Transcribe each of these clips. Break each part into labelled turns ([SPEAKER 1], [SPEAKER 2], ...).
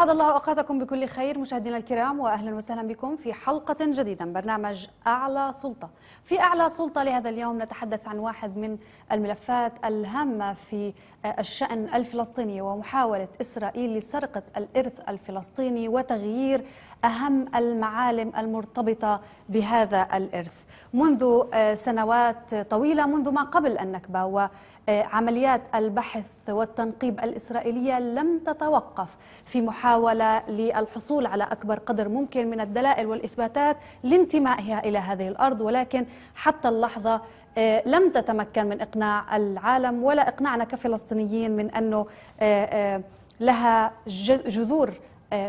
[SPEAKER 1] أسعد الله أوقاتكم بكل خير مشاهدينا الكرام وأهلا وسهلا بكم في حلقة جديدة من برنامج أعلى سلطة في أعلى سلطة لهذا اليوم نتحدث عن واحد من الملفات الهامة في الشأن الفلسطيني ومحاولة إسرائيل لسرقة الإرث الفلسطيني وتغيير أهم المعالم المرتبطة بهذا الإرث منذ آه، سنوات طويلة منذ ما قبل النكبة و آه، عمليات البحث والتنقيب الإسرائيلية لم تتوقف في محاولة للحصول على أكبر قدر ممكن من الدلائل والإثباتات لانتمائها إلى هذه الأرض ولكن حتى اللحظة آه، لم تتمكن من إقناع العالم ولا إقناعنا كفلسطينيين من أنه آه، لها جذور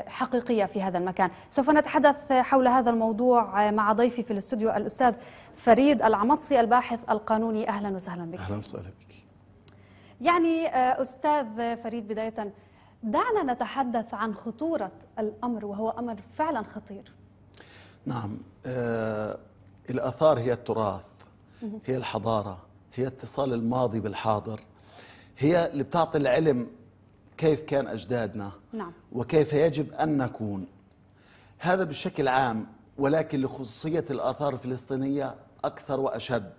[SPEAKER 1] حقيقية في هذا المكان سوف نتحدث حول هذا الموضوع مع ضيفي في الاستوديو الأستاذ فريد العمصي الباحث القانوني أهلا وسهلا بك أهلا وسهلا بك يعني آه، أستاذ فريد بداية دعنا نتحدث عن خطورة الأمر وهو أمر فعلا خطير
[SPEAKER 2] نعم آه الآثار هي التراث هي الحضارة هي اتصال الماضي بالحاضر هي اللي بتعطي العلم كيف كان أجدادنا نعم. وكيف يجب أن نكون هذا بشكل عام ولكن لخصوصية الآثار الفلسطينية أكثر وأشد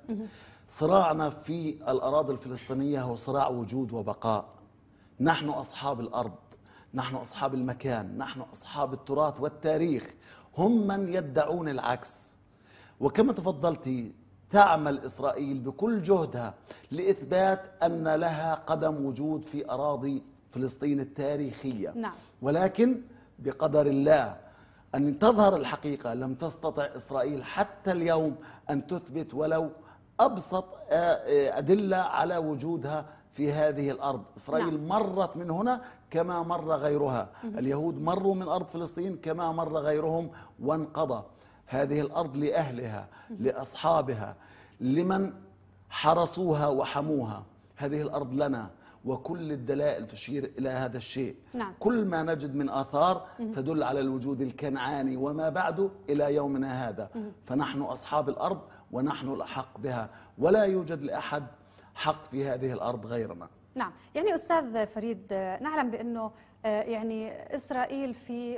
[SPEAKER 2] صراعنا في الأراضي الفلسطينية هو صراع وجود وبقاء نحن أصحاب الأرض نحن أصحاب المكان نحن أصحاب التراث والتاريخ هم من يدعون العكس وكما تفضلت تعمل إسرائيل بكل جهدها لإثبات أن لها قدم وجود في أراضي فلسطين التاريخية نعم. ولكن بقدر الله أن تظهر الحقيقة لم تستطع إسرائيل حتى اليوم أن تثبت ولو أبسط آه، آه، أدلة على وجودها في هذه الأرض إسرائيل نعم. مرت من هنا كما مر غيرها مم. اليهود مروا من أرض فلسطين كما مر غيرهم وانقضى هذه الأرض لأهلها مم. لأصحابها لمن حرسوها وحموها هذه الأرض لنا وكل الدلائل تشير إلى هذا الشيء نعم. كل ما نجد من آثار تدل على الوجود الكنعاني وما بعده إلى يومنا هذا مم. فنحن أصحاب الأرض ونحن الأحق بها ولا يوجد لأحد حق في هذه الأرض غيرنا
[SPEAKER 1] نعم يعني أستاذ فريد نعلم بأنه آه، يعني إسرائيل في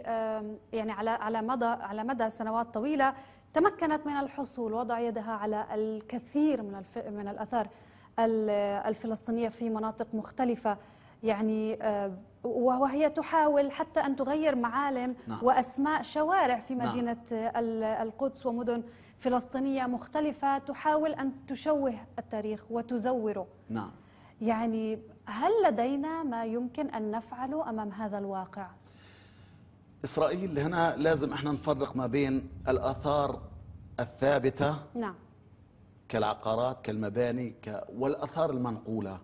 [SPEAKER 1] يعني على على مدى على مدى سنوات طويلة تمكنت من الحصول وضع يدها على الكثير من من الآثار الفلسطينية في مناطق مختلفة يعني آه، وهي تحاول حتى أن تغير معالم نعم. وأسماء شوارع في نعم. مدينة نعم. القدس ومدن فلسطينية مختلفة تحاول أن تشوه التاريخ وتزوره نعم يعني هل لدينا ما يمكن أن نفعله أمام هذا الواقع؟
[SPEAKER 2] إسرائيل هنا لازم احنا نفرق ما بين الآثار الثابتة نعم كالعقارات كالمباني ك... والأثار المنقولة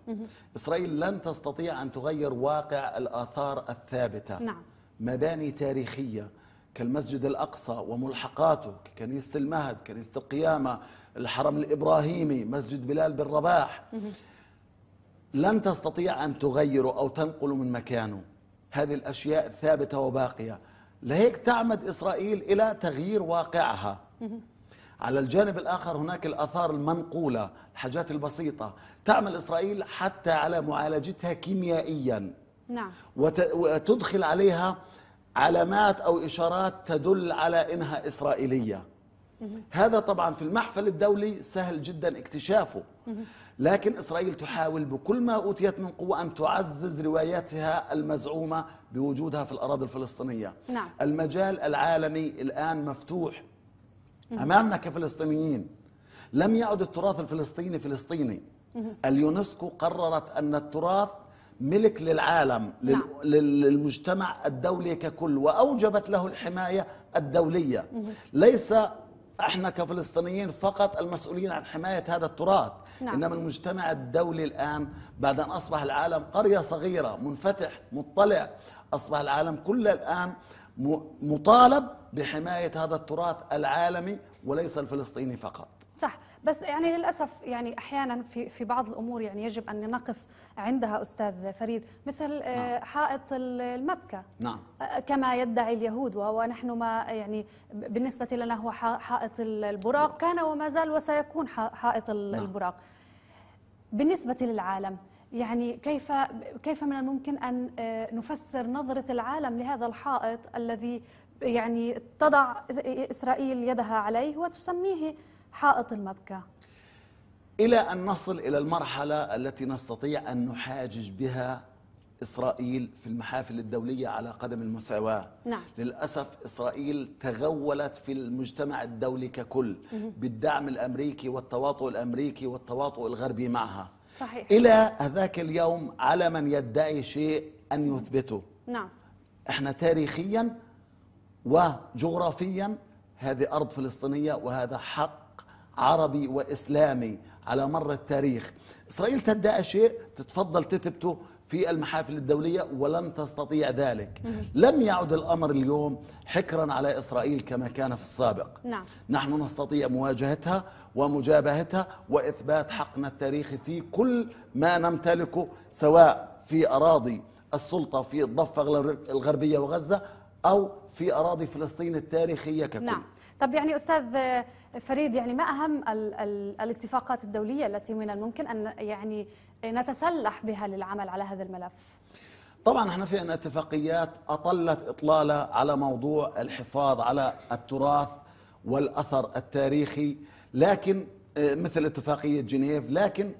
[SPEAKER 2] إسرائيل لن تستطيع أن تغير واقع الآثار الثابتة نعم. مباني تاريخية كالمسجد الأقصى وملحقاته كنيسة المهد كنيسة القيامة الحرم الإبراهيمي مسجد بلال بن رباح لن تستطيع أن تغيره أو تنقله من مكانه هذه الأشياء ثابتة وباقية لهيك تعمد إسرائيل إلى تغيير واقعها على الجانب الآخر هناك الأثار المنقولة الحاجات البسيطة تعمل إسرائيل حتى على معالجتها كيميائيا نعم وتدخل عليها علامات أو إشارات تدل على إنها إسرائيلية هذا طبعا في المحفل الدولي سهل جدا اكتشافه لكن إسرائيل تحاول بكل ما أوتيت من قوة أن تعزز رواياتها المزعومة بوجودها في الأراضي الفلسطينية نعم. المجال العالمي الآن مفتوح أمامنا كفلسطينيين لم يعد التراث الفلسطيني فلسطيني اليونسكو قررت أن التراث ملك للعالم نعم. للمجتمع الدولي ككل وأوجبت له الحماية الدولية ليس احنا كفلسطينيين فقط المسؤولين عن حماية هذا التراث نعم. إنما المجتمع الدولي الآن بعد أن أصبح العالم قرية صغيرة منفتح مطلع أصبح العالم كله الآن مطالب بحماية هذا التراث العالمي وليس الفلسطيني فقط
[SPEAKER 1] صح بس يعني للاسف يعني احيانا في في بعض الامور يعني يجب ان نقف عندها استاذ فريد مثل آه، نعم. حائط المبكى نعم آه، كما يدعي اليهود ونحن ما يعني بالنسبه لنا هو حائط البراق كان وما زال وسيكون حائط نعم. البراق نعم. بالنسبه للعالم يعني كيف كيف من الممكن ان آه، نفسر نظره العالم لهذا الحائط الذي يعني تضع إسرائيل يدها عليه وتسميه حائط المبكى
[SPEAKER 2] إلى أن نصل إلى المرحلة التي نستطيع أن نحاجج بها إسرائيل في المحافل الدولية على قدم المساواة نعم. للأسف إسرائيل تغولت في المجتمع الدولي ككل بالدعم الأمريكي والتواطؤ الأمريكي والتواطؤ الغربي معها
[SPEAKER 3] صحيح. إلى
[SPEAKER 2] هذاك اليوم على من يدعي شيء أن يثبته نعم. إحنا تاريخيا وجغرافيا هذه أرض فلسطينية وهذا حق عربي وإسلامي على مر التاريخ إسرائيل تدعي شيء تتفضل تثبته في المحافل الدولية ولن تستطيع ذلك لم يعد الأمر اليوم حكرا على إسرائيل كما كان في السابق نعم. نحن نستطيع مواجهتها ومجابهتها وإثبات حقنا التاريخي في كل ما نمتلكه سواء في أراضي السلطة في الضفة الغربية وغزة أو في أراضي فلسطين التاريخية ككل نعم
[SPEAKER 1] طب يعني أستاذ فريد يعني ما أهم ال ال الاتفاقات الدولية التي من الممكن أن يعني نتسلح بها للعمل على هذا الملف
[SPEAKER 2] طبعا احنا في عندنا اتفاقيات أطلت إطلالة على موضوع الحفاظ على التراث والأثر التاريخي لكن آه، مثل اتفاقية جنيف لكن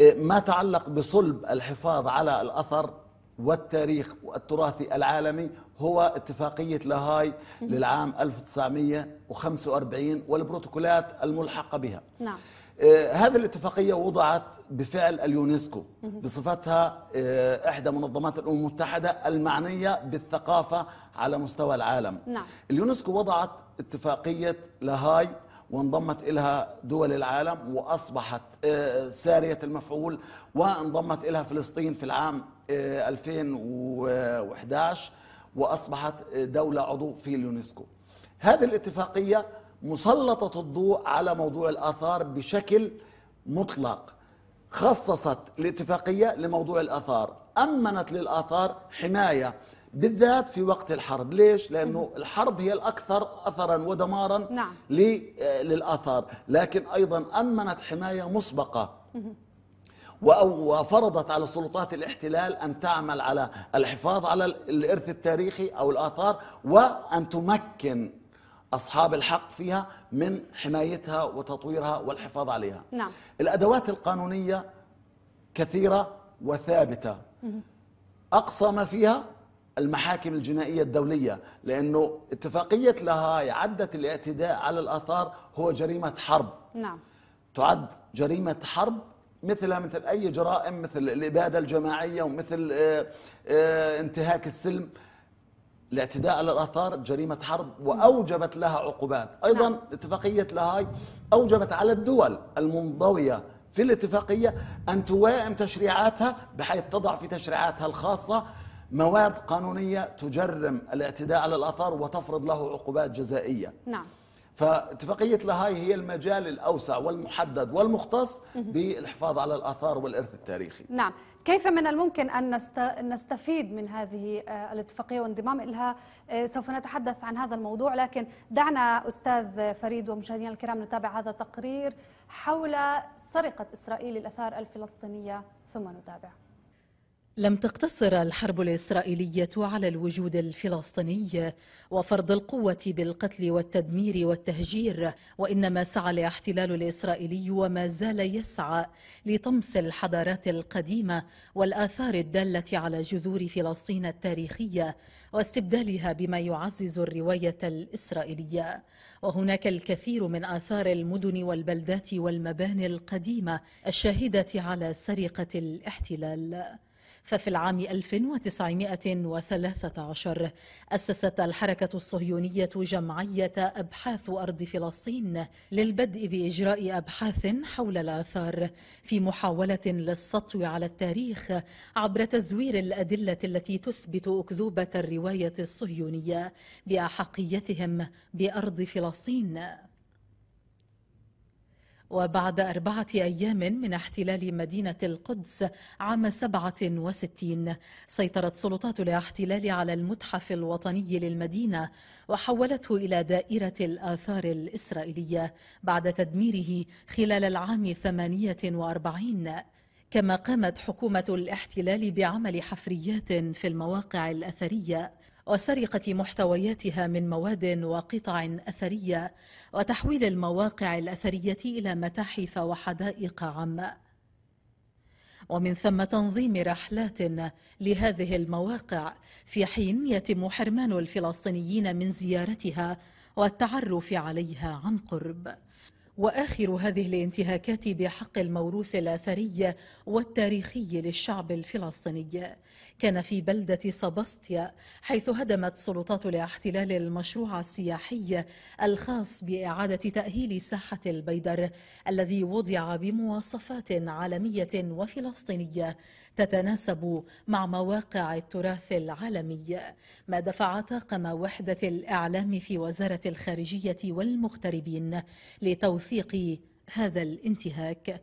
[SPEAKER 2] آه، ما تعلق بصلب الحفاظ على الأثر والتاريخ والتراثي العالمي هو اتفاقية لاهاي للعام 1945 والبروتوكولات الملحقة بها نعم. آه هذه الاتفاقية وضعت بفعل اليونسكو بصفتها آه إحدى منظمات الأمم المتحدة المعنية بالثقافة على مستوى العالم نعم. اليونسكو وضعت اتفاقية لاهاي وانضمت إلها دول العالم وأصبحت آه سارية المفعول وانضمت إلها فلسطين في العام 2011 آه، وأصبحت دولة عضو في اليونسكو هذه الاتفاقية مسلطة الضوء على موضوع الآثار بشكل مطلق خصصت الاتفاقية لموضوع الآثار أمنت للآثار حماية بالذات في وقت الحرب ليش؟ لأنه الحرب هي الأكثر أثرا ودمارا نعم. للآثار لكن أيضا أمنت حماية مسبقة وفرضت على سلطات الاحتلال أن تعمل على الحفاظ على الإرث التاريخي أو الآثار وأن تمكن أصحاب الحق فيها من حمايتها وتطويرها والحفاظ عليها نعم. الأدوات القانونية كثيرة وثابتة أقصى ما فيها المحاكم الجنائية الدولية لأنه اتفاقية لاهاي عدت الاعتداء على الآثار هو جريمة حرب نعم تعد جريمة حرب مثلها مثل أي جرائم مثل الإبادة الجماعية ومثل آه، آه، انتهاك السلم الاعتداء على الأثار جريمة حرب وأوجبت لها عقوبات أيضا نعم. اتفاقية لاهاي أوجبت على الدول المنضوية في الاتفاقية أن توائم تشريعاتها بحيث تضع في تشريعاتها الخاصة مواد قانونية تجرم الاعتداء على الأثار وتفرض له عقوبات جزائية نعم فاتفاقية لاهاي هي المجال الأوسع والمحدد والمختص بالحفاظ على الآثار والإرث التاريخي نعم
[SPEAKER 1] كيف من الممكن أن نستفيد من هذه آه، الاتفاقية والانضمام إلها آه، سوف نتحدث عن هذا الموضوع لكن دعنا أستاذ فريد ومشاهدينا الكرام نتابع هذا التقرير حول سرقة إسرائيل الأثار الفلسطينية ثم نتابع
[SPEAKER 4] لم تقتصر الحرب الإسرائيلية على الوجود الفلسطيني وفرض القوة بالقتل والتدمير والتهجير وإنما سعى الاحتلال الإسرائيلي وما زال يسعى لطمس الحضارات القديمة والآثار الدالة على جذور فلسطين التاريخية واستبدالها بما يعزز الرواية الإسرائيلية وهناك الكثير من آثار المدن والبلدات والمباني القديمة الشاهدة على سرقة الاحتلال ففي العام 1913 أسست الحركة الصهيونية جمعية أبحاث أرض فلسطين للبدء بإجراء أبحاث حول الآثار في محاولة للسطو على التاريخ عبر تزوير الأدلة التي تثبت أكذوبة الرواية الصهيونية بأحقيتهم بأرض فلسطين وبعد أربعة أيام من احتلال مدينة القدس عام 67 سيطرت سلطات الاحتلال على المتحف الوطني للمدينة وحولته إلى دائرة الآثار الإسرائيلية بعد تدميره خلال العام 48 كما قامت حكومة الاحتلال بعمل حفريات في المواقع الأثرية وسرقة محتوياتها من مواد وقطع أثرية وتحويل المواقع الأثرية إلى متاحف وحدائق عامة ومن ثم تنظيم رحلات لهذه المواقع في حين يتم حرمان الفلسطينيين من زيارتها والتعرف عليها عن قرب وآخر هذه الانتهاكات بحق الموروث الأثري والتاريخي للشعب الفلسطيني كان في بلدة سباستيا حيث هدمت سلطات الاحتلال المشروع السياحي الخاص بإعادة تأهيل ساحة البيدر الذي وضع بمواصفات عالمية وفلسطينية تتناسب مع مواقع التراث العالمي ما دفع طاقم وحدة الإعلام في وزارة الخارجية والمغتربين لتوثيق هذا الانتهاك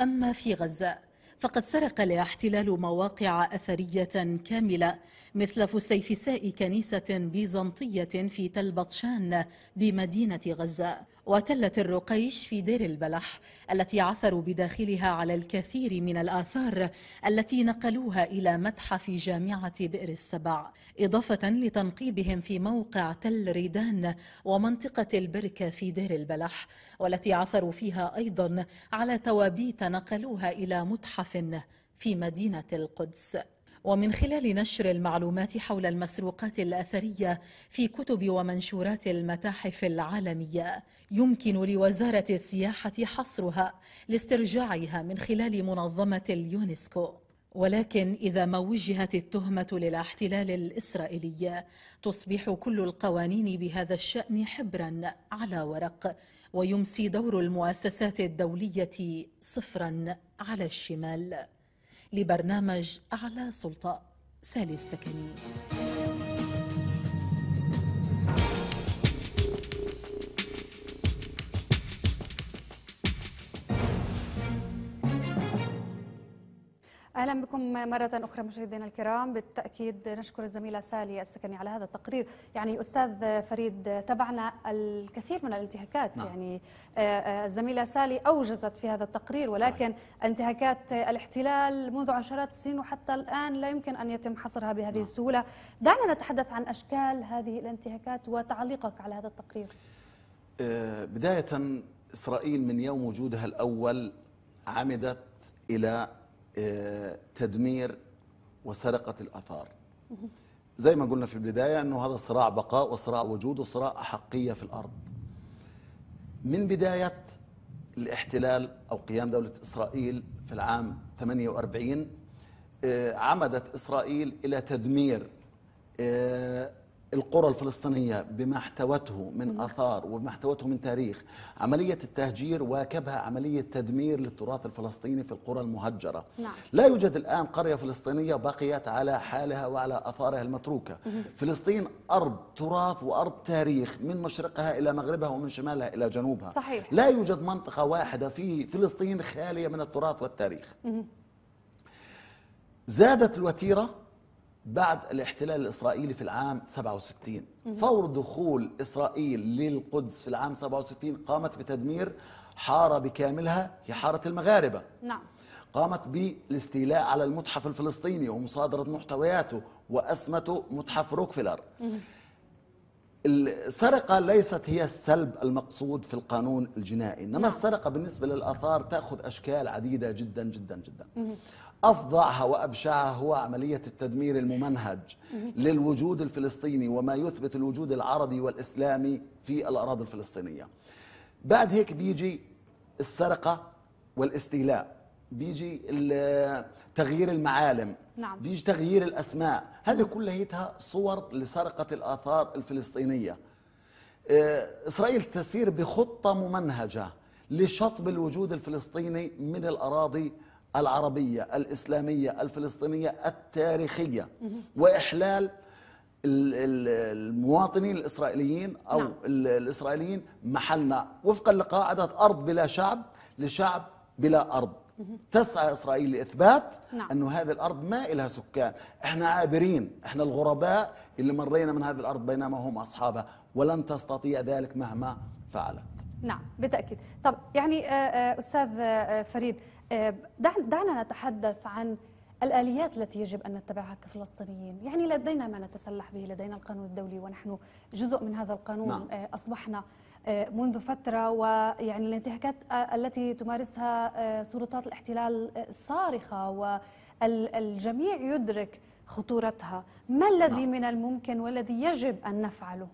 [SPEAKER 4] أما في غزة فقد سرق الاحتلال مواقع أثرية كاملة مثل فسيفساء كنيسة بيزنطية في تل بطشان بمدينة غزة وتلة الرقيش في دير البلح التي عثروا بداخلها على الكثير من الآثار التي نقلوها إلى متحف جامعة بئر السبع إضافة لتنقيبهم في موقع تل ريدان ومنطقة البركة في دير البلح والتي عثروا فيها أيضا على توابيت نقلوها إلى متحف في مدينة القدس ومن خلال نشر المعلومات حول المسروقات الأثرية في كتب ومنشورات المتاحف العالمية يمكن لوزارة السياحة حصرها لاسترجاعها من خلال منظمة اليونسكو ولكن إذا ما وجهت التهمة للاحتلال الإسرائيلي تصبح كل القوانين بهذا الشأن حبرا على ورق ويمسي دور المؤسسات الدولية صفرا على الشمال لبرنامج أعلى سلطة سالي السكني
[SPEAKER 1] اهلا بكم مره اخرى مشاهدينا الكرام بالتاكيد نشكر الزميله سالي السكني على هذا التقرير يعني استاذ فريد تبعنا الكثير من الانتهاكات نعم. يعني آه، آه، الزميله سالي اوجزت في هذا التقرير ولكن صحيح. انتهاكات الاحتلال منذ عشرات السنين وحتى الان لا يمكن ان يتم حصرها بهذه نعم. السهوله دعنا نتحدث عن اشكال هذه الانتهاكات وتعليقك على هذا التقرير
[SPEAKER 2] آه، بدايه اسرائيل من يوم وجودها الاول عمدت الى تدمير وسرقة الأثار زي ما قلنا في البداية أنه هذا صراع بقاء وصراع وجود وصراع أحقية في الأرض من بداية الاحتلال أو قيام دولة إسرائيل في العام 48 آه، عمدت إسرائيل إلى تدمير آه، القرى الفلسطينية بما احتوته من أثار وما احتوته من تاريخ عملية التهجير واكبها عملية تدمير للتراث الفلسطيني في القرى المهجرة نعم. لا يوجد الآن قرية فلسطينية بقيت على حالها وعلى أثارها المتروكة فلسطين أرض تراث وأرض تاريخ من مشرقها إلى مغربها ومن شمالها إلى جنوبها صحيح. لا يوجد منطقة واحدة في فلسطين خالية من التراث والتاريخ زادت الوتيرة بعد الاحتلال الإسرائيلي في العام 67 فور دخول إسرائيل للقدس في العام 67 قامت بتدمير حارة بكاملها هي حارة المغاربة نعم قامت بالاستيلاء على المتحف الفلسطيني ومصادرة محتوياته وأسمته متحف روكفلر السرقة ليست هي السلب المقصود في القانون الجنائي إنما نعم. السرقة بالنسبة للآثار تأخذ أشكال عديدة جدا جدا جدا أفظعها وأبشعها هو عملية التدمير الممنهج للوجود الفلسطيني وما يثبت الوجود العربي والإسلامي في الأراضي الفلسطينية بعد هيك بيجي السرقة والاستيلاء بيجي تغيير المعالم نعم. بيجي تغيير الأسماء هذه كلها صور لسرقة الآثار الفلسطينية آه، إسرائيل تسير بخطة ممنهجة لشطب الوجود الفلسطيني من الأراضي العربية الإسلامية الفلسطينية التاريخية وإحلال المواطنين الإسرائيليين أو نعم. الإسرائيليين محلنا وفقا لقاعدة أرض بلا شعب لشعب بلا أرض تسعى إسرائيل لإثبات نعم. أنه هذه الأرض ما إلها سكان إحنا عابرين إحنا الغرباء اللي مرينا من هذه الأرض بينما هم أصحابها ولن تستطيع ذلك مهما فعلت
[SPEAKER 1] نعم بالتأكيد طب يعني آه، آه، أستاذ آه، فريد آه، دعنا نتحدث عن الآليات التي يجب أن نتبعها كفلسطينيين يعني لدينا ما نتسلح به لدينا القانون الدولي ونحن جزء من هذا القانون نعم. آه، أصبحنا آه، منذ فترة ويعني الانتهاكات التي تمارسها سلطات الاحتلال صارخة والجميع يدرك خطورتها ما نعم. الذي نعم. من الممكن والذي يجب أن نفعله؟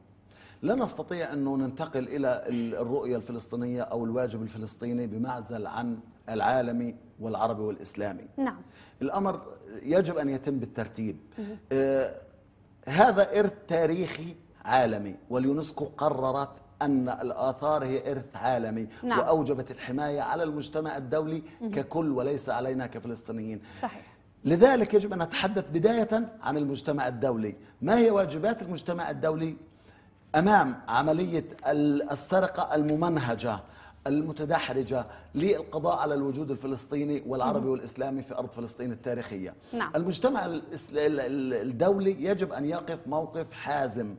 [SPEAKER 2] لا نستطيع أن ننتقل إلى الرؤية الفلسطينية أو الواجب الفلسطيني بمعزل عن العالمي والعربي والإسلامي نعم الأمر يجب أن يتم بالترتيب آه هذا إرث تاريخي عالمي واليونسكو قررت أن الآثار هي إرث عالمي نعم. وأوجبت الحماية على المجتمع الدولي ككل وليس علينا كفلسطينيين صحيح لذلك يجب أن نتحدث بداية عن المجتمع الدولي ما هي واجبات المجتمع الدولي أمام عملية السرقة الممنهجة المتدحرجة للقضاء على الوجود الفلسطيني والعربي والإسلامي في أرض فلسطين التاريخية نعم. المجتمع الدولي يجب أن يقف موقف حازم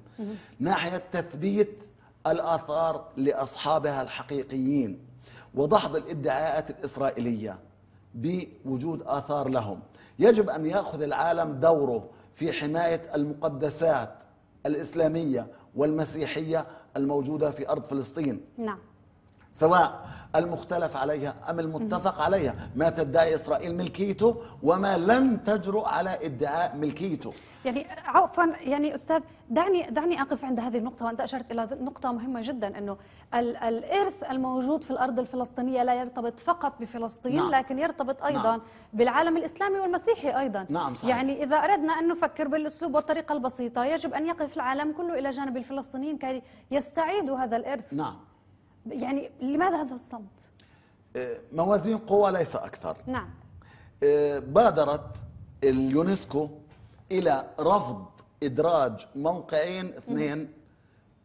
[SPEAKER 2] ناحية تثبيت الآثار لأصحابها الحقيقيين ودحض الادعاءات الإسرائيلية بوجود آثار لهم يجب أن يأخذ العالم دوره في حماية المقدسات الإسلامية والمسيحية الموجودة في أرض فلسطين نعم سواء المختلف عليها أم المتفق عليها ما تدعي إسرائيل ملكيته وما لن تجرؤ على ادعاء ملكيته
[SPEAKER 1] يعني عفوا يعني استاذ دعني دعني اقف عند هذه النقطه وانت اشرت الى نقطه مهمه جدا انه ال الارث الموجود في الارض الفلسطينيه لا يرتبط فقط بفلسطين نعم. لكن يرتبط نعم. ايضا نعم. بالعالم الاسلامي والمسيحي ايضا نعم صحيح. يعني اذا اردنا ان نفكر بالاسلوب والطريقه البسيطه يجب ان يقف العالم كله الى جانب الفلسطينيين كي يستعيدوا هذا الارث نعم يعني لماذا هذا الصمت؟
[SPEAKER 2] آه، موازين قوى ليس أكثر نعم آه، بادرت اليونسكو إلى رفض إدراج موقعين اثنين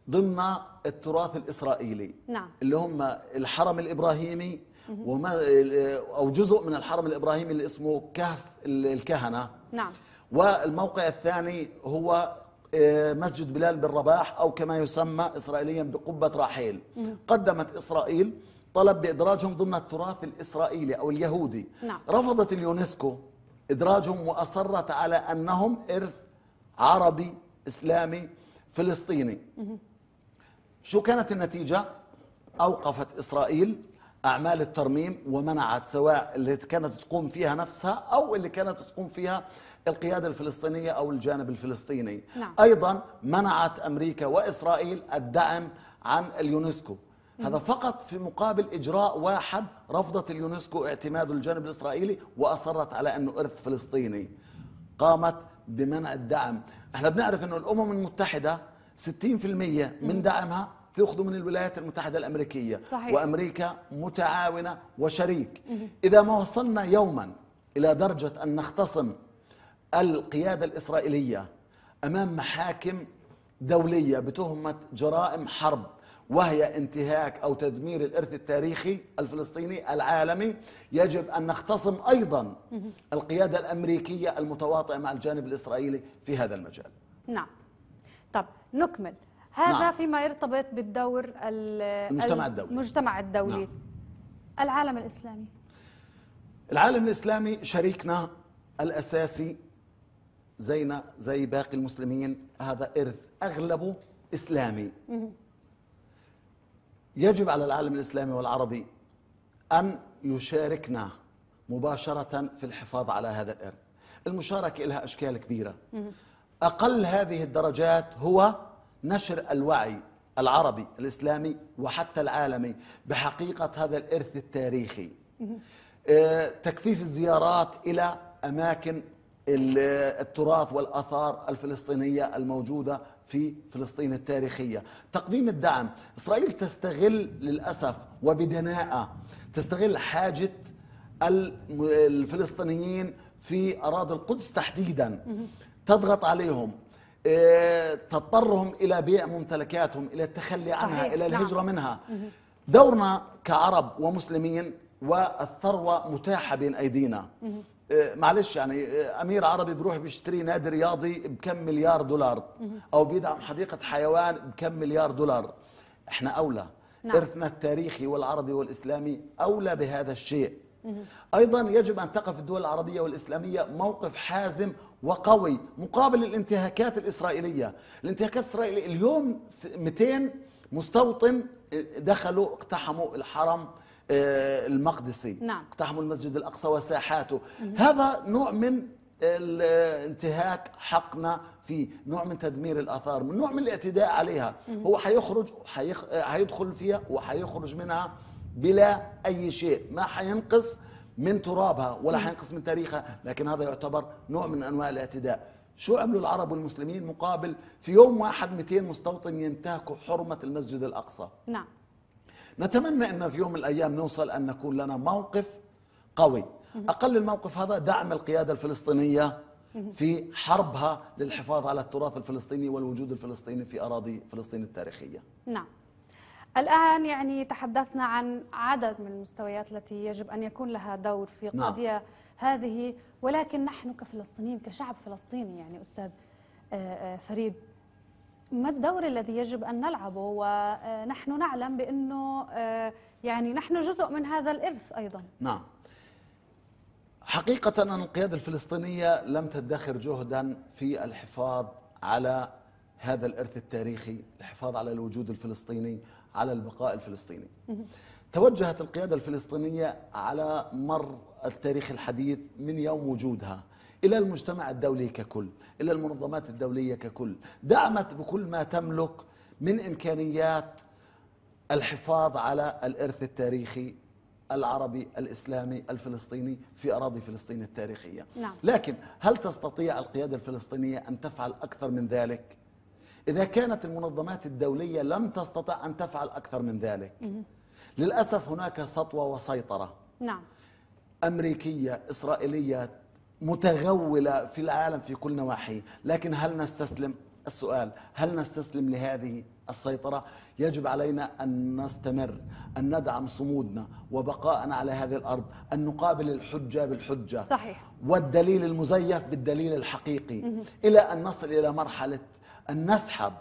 [SPEAKER 2] ضمن التراث الإسرائيلي نعم. اللي هم الحرم الإبراهيمي وما آه، أو جزء من الحرم الإبراهيمي اللي اسمه كهف الكهنة نعم والموقع الثاني هو آه، مسجد بلال بالرباح أو كما يسمى إسرائيليا بقبة راحيل قدمت إسرائيل طلب بإدراجهم ضمن التراث الإسرائيلي أو اليهودي نعم. رفضت اليونسكو إدراجهم وأصرت على أنهم إرث عربي إسلامي فلسطيني شو كانت النتيجة؟ أوقفت إسرائيل أعمال الترميم ومنعت سواء اللي كانت تقوم فيها نفسها أو اللي كانت تقوم فيها القيادة الفلسطينية أو الجانب الفلسطيني نعم. أيضا منعت أمريكا وإسرائيل الدعم عن اليونسكو هذا فقط في مقابل إجراء واحد رفضت اليونسكو اعتماد الجانب الإسرائيلي وأصرت على أنه إرث فلسطيني قامت بمنع الدعم احنا بنعرف أنه الأمم المتحدة 60% من دعمها تأخذ من الولايات المتحدة الأمريكية صحيح. وأمريكا متعاونة وشريك إذا ما وصلنا يوما إلى درجة أن نختصم القيادة الإسرائيلية أمام محاكم دولية بتهمة جرائم حرب وهي انتهاك أو تدمير الإرث التاريخي الفلسطيني العالمي يجب أن نختصم أيضا القيادة الأمريكية المتواطئة مع الجانب الإسرائيلي في هذا المجال
[SPEAKER 1] نعم طب نكمل هذا نعم. فيما يرتبط بالدور المجتمع الدولي المجتمع الدولي نعم. العالم الإسلامي
[SPEAKER 2] العالم الإسلامي شريكنا الأساسي زينا زي باقي المسلمين هذا إرث أغلبه إسلامي يجب على العالم الإسلامي والعربي أن يشاركنا مباشرة في الحفاظ على هذا الإرث المشاركة لها أشكال كبيرة أقل هذه الدرجات هو نشر الوعي العربي الإسلامي وحتى العالمي بحقيقة هذا الإرث التاريخي أه، تكثيف الزيارات إلى أماكن التراث والآثار الفلسطينية الموجودة في فلسطين التاريخية تقديم الدعم إسرائيل تستغل للأسف وبدناءة تستغل حاجة الفلسطينيين في أراضي القدس تحديدا تضغط عليهم آه، تضطرهم إلى بيع ممتلكاتهم إلى التخلي عنها صحيح. إلى نعم. الهجرة نعم. منها دورنا كعرب ومسلمين والثروة متاحة بين أيدينا آه، معلش يعني آه، امير عربي بيروح بيشتري نادي رياضي بكم مليار دولار او بيدعم حديقه حيوان بكم مليار دولار احنا اولى نعم. ارثنا التاريخي والعربي والاسلامي اولى بهذا الشيء ايضا يجب ان تقف الدول العربيه والاسلاميه موقف حازم وقوي مقابل الانتهاكات الاسرائيليه الانتهاكات الاسرائيليه اليوم 200 مستوطن آه، دخلوا اقتحموا الحرم آه، المقدسي نعم. اقتحموا المسجد الأقصى وساحاته مم. هذا نوع من انتهاك حقنا في نوع من تدمير الآثار من نوع من الاعتداء عليها مم. هو حيخرج حيخ... حيدخل فيها وحيخرج منها بلا أي شيء ما حينقص من ترابها ولا حينقص من تاريخها لكن هذا يعتبر نوع من أنواع الاعتداء شو عملوا العرب والمسلمين مقابل في يوم واحد 200 مستوطن ينتهكوا حرمة المسجد الأقصى نعم نتمنى أن في يوم من الأيام نوصل أن نكون لنا موقف قوي أقل الموقف هذا دعم القيادة الفلسطينية في حربها للحفاظ على التراث الفلسطيني والوجود الفلسطيني في أراضي فلسطين التاريخية
[SPEAKER 1] نعم الآن يعني تحدثنا عن عدد من المستويات التي يجب أن يكون لها دور في نعم. قضية نعم. هذه ولكن نحن كفلسطينيين كشعب فلسطيني يعني أستاذ آه، آه، فريد ما الدور الذي يجب أن نلعبه ونحن نعلم بأنه آه، يعني نحن جزء من هذا الإرث أيضا
[SPEAKER 3] نعم حقيقة
[SPEAKER 2] أن القيادة الفلسطينية لم تدخر جهدا في الحفاظ على هذا الإرث التاريخي الحفاظ على الوجود الفلسطيني على البقاء الفلسطيني توجهت القيادة الفلسطينية على مر التاريخ الحديث من يوم وجودها إلى المجتمع الدولي ككل إلى المنظمات الدولية ككل دعمت بكل ما تملك من إمكانيات الحفاظ على الإرث التاريخي العربي الإسلامي الفلسطيني في أراضي فلسطين التاريخية نعم. لكن هل تستطيع القيادة الفلسطينية أن تفعل أكثر من ذلك؟ إذا كانت المنظمات الدولية لم تستطع أن تفعل أكثر من ذلك للأسف هناك سطوة وسيطرة نعم. أمريكية إسرائيلية متغولة في العالم في كل نواحيه لكن هل نستسلم؟ السؤال هل نستسلم لهذه السيطرة؟ يجب علينا أن نستمر أن ندعم صمودنا وبقاءنا على هذه الأرض أن نقابل الحجة بالحجة صحيح والدليل المزيف بالدليل الحقيقي مه. إلى أن نصل إلى مرحلة أن نسحب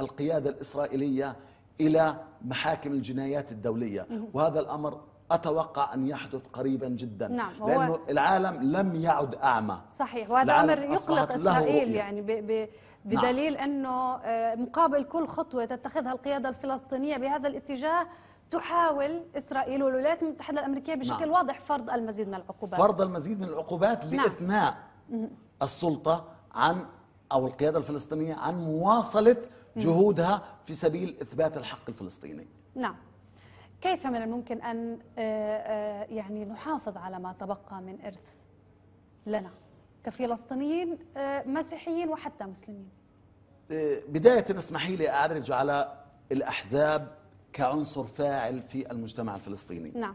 [SPEAKER 2] القيادة الإسرائيلية إلى محاكم الجنايات الدولية مه. وهذا الأمر اتوقع ان يحدث قريبا جدا نعم لانه العالم لم يعد اعمى
[SPEAKER 1] صحيح وهذا امر يقلق اسرائيل يعني ب ب نعم. بدليل نعم. انه آه، مقابل كل خطوه تتخذها القياده الفلسطينيه بهذا الاتجاه تحاول اسرائيل والولايات المتحده الامريكيه بشكل نعم. واضح فرض المزيد من العقوبات فرض
[SPEAKER 2] المزيد من العقوبات نعم. لاثناء نعم. السلطه عن او القياده الفلسطينيه عن مواصله جهودها في سبيل اثبات الحق الفلسطيني
[SPEAKER 1] نعم كيف من الممكن أن آه، آه، يعني نحافظ على ما تبقى من إرث لنا كفلسطينيين آه، مسيحيين وحتى مسلمين
[SPEAKER 2] بداية اسمحي لي أعرج على الأحزاب كعنصر فاعل في المجتمع الفلسطيني
[SPEAKER 3] نعم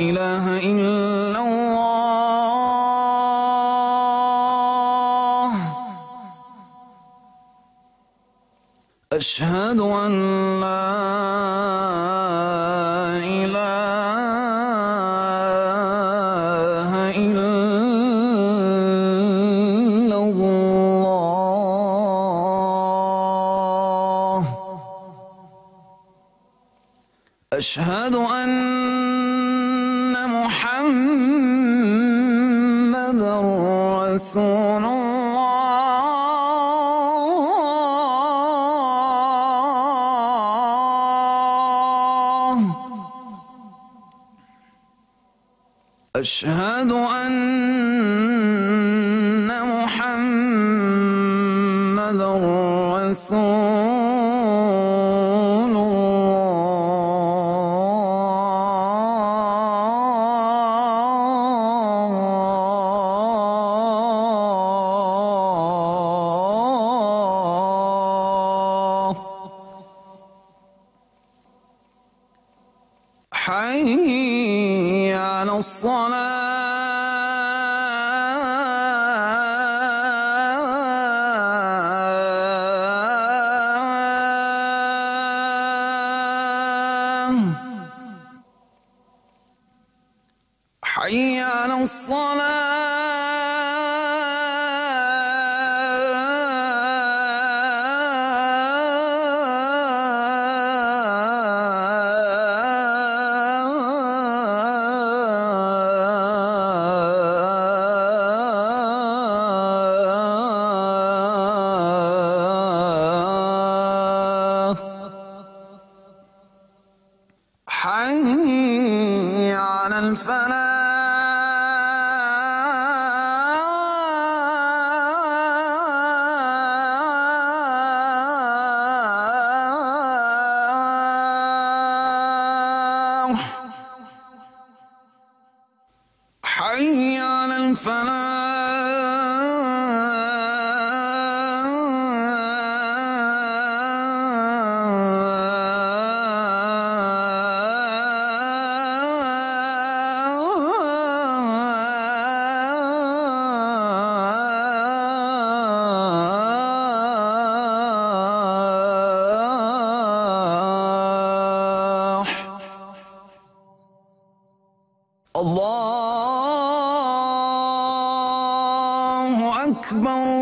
[SPEAKER 5] إله إلا الله أشهد أن لا رسول الله أشهد أن محمد رسول backbone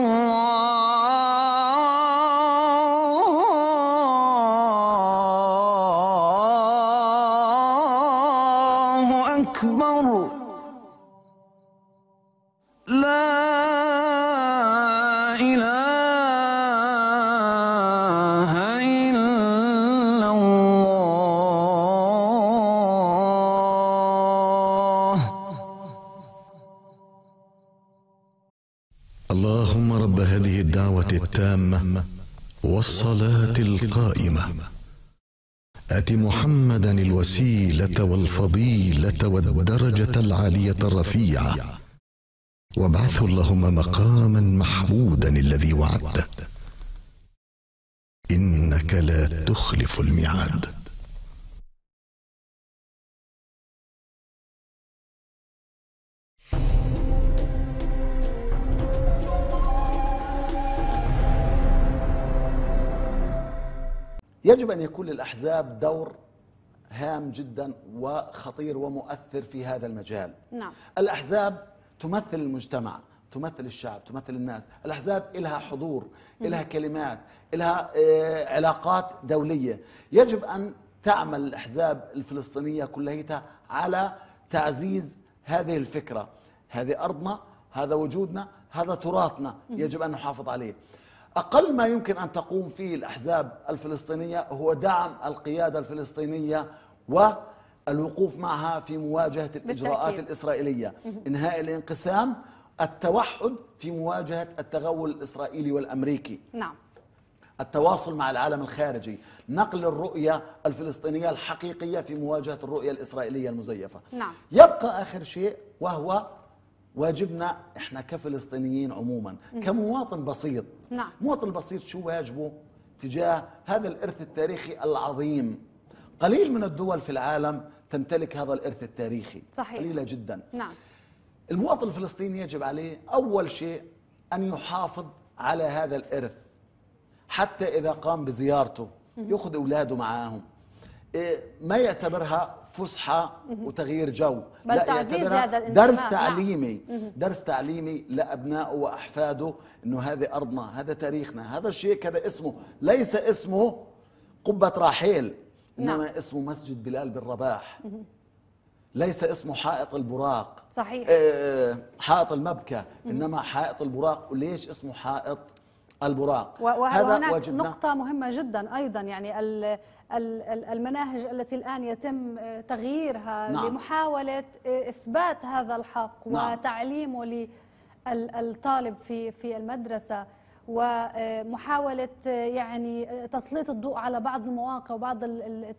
[SPEAKER 5] التامه
[SPEAKER 2] والصلاه القائمه ات محمدا الوسيله والفضيله والدرجه العاليه الرفيعه وابعثه اللهم مقاما محمودا الذي وعدته
[SPEAKER 5] انك لا تخلف الميعاد
[SPEAKER 2] يجب أن يكون للأحزاب دور هام جدا وخطير ومؤثر في هذا المجال نعم. الأحزاب تمثل المجتمع تمثل الشعب تمثل الناس الأحزاب إلها حضور إلها كلمات إلها آه، علاقات دولية يجب أن تعمل الأحزاب الفلسطينية كلها على تعزيز هذه الفكرة هذه أرضنا هذا وجودنا هذا تراثنا يجب أن نحافظ عليه أقل ما يمكن أن تقوم فيه الأحزاب الفلسطينية هو دعم القيادة الفلسطينية والوقوف معها في مواجهة الإجراءات بالتأكيد. الإسرائيلية إنهاء الانقسام التوحد في مواجهة التغول الإسرائيلي والأمريكي نعم التواصل مع العالم الخارجي نقل الرؤية الفلسطينية الحقيقية في مواجهة الرؤية الإسرائيلية المزيفة نعم. يبقى آخر شيء وهو واجبنا احنا كفلسطينيين عموما كمواطن بسيط نعم. مواطن بسيط شو واجبه تجاه هذا الارث التاريخي العظيم قليل من الدول في العالم تمتلك هذا الارث التاريخي صحيح. قليله جدا نعم المواطن الفلسطيني يجب عليه اول شيء ان يحافظ على هذا الارث حتى اذا قام بزيارته ياخذ اولاده معاهم إيه، ما يعتبرها فسحه وتغيير جو بل لا هذا درس تعليمي درس تعليمي لابنائه واحفاده انه هذه ارضنا هذا تاريخنا هذا الشيء كذا اسمه ليس اسمه قبه راحيل انما نعم. اسمه مسجد بلال بن رباح ليس اسمه حائط البراق صحيح آه، حائط المبكى انما حائط البراق وليش اسمه حائط البراق وهذا نقطة
[SPEAKER 1] مهمة جدا أيضا يعني المناهج التي الآن يتم آه، تغييرها نعم. لمحاولة آه، إثبات هذا الحق نعم. وتعليمه للطالب في في المدرسة ومحاولة آه، يعني تسليط الضوء على بعض المواقع وبعض ال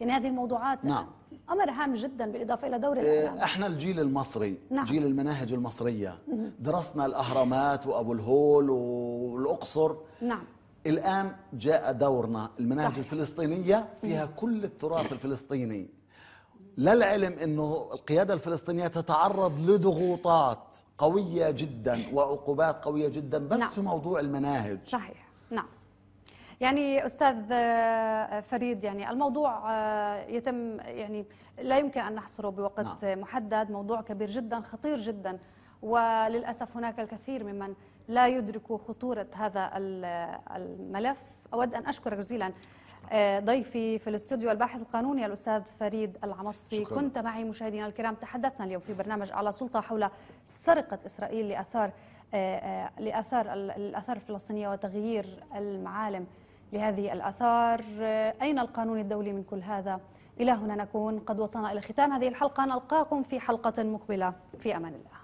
[SPEAKER 1] يعني هذه الموضوعات نعم. أمر هام جدا بالإضافة إلى دور الإعلام
[SPEAKER 2] إحنا الجيل المصري نعم. جيل المناهج المصرية درسنا الأهرامات وأبو الهول والأقصر نعم الآن جاء دورنا المناهج صحيح. الفلسطينية فيها كل التراث الفلسطيني للعلم أنه القيادة الفلسطينية تتعرض لضغوطات قوية جدا وعقوبات قوية جدا بس نعم. في موضوع المناهج صحيح
[SPEAKER 1] نعم يعني استاذ آه، فريد يعني الموضوع آه، يتم يعني لا يمكن ان نحصره بوقت نعم. محدد موضوع كبير جدا خطير جدا وللاسف هناك الكثير ممن لا يدركوا خطورة هذا الملف أود أن أشكر جزيلا آه، ضيفي في الاستوديو الباحث القانوني الأستاذ فريد العمصي شكرا. كنت معي مشاهدينا الكرام تحدثنا اليوم في برنامج على سلطة حول سرقة إسرائيل لأثار آه، آه، لأثار الآثار الفلسطينية وتغيير المعالم لهذه الآثار أين القانون الدولي من كل هذا؟ إلى هنا نكون قد وصلنا إلى ختام هذه الحلقة نلقاكم في حلقة مقبلة في أمان الله